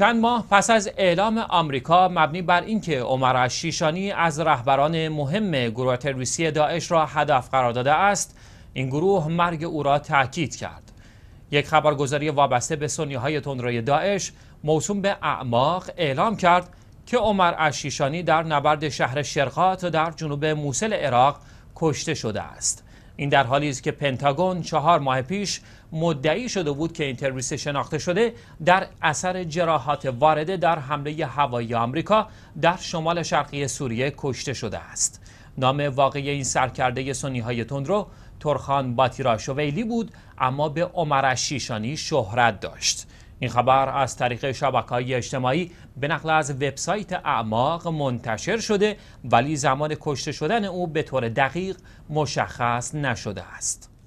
چند ماه پس از اعلام آمریکا مبنی بر اینکه عمر شیشانی از رهبران مهم گروه تروریستی داعش را هدف قرار داده است این گروه مرگ او را تاکید کرد یک خبرگزاری وابسته به سنی های تندروی داعش موسوم به اعماق اعلام کرد که عمر اشیشانی در نبرد شهر شرقات در جنوب موسل عراق کشته شده است این در حالی است که پنتاگون چهار ماه پیش مدعی شده بود که این تروریست شناخته شده در اثر جراحات وارده در حمله هوایی آمریکا در شمال شرقی سوریه کشته شده است نام واقعی این سرکرده سنی های تندرو ترخان باتیرا شویلی بود اما به عمر شیشانی شهرت داشت این خبر از طریق شبکه اجتماعی به نقل از وبسایت اعماق منتشر شده ولی زمان کشته شدن او به طور دقیق مشخص نشده است.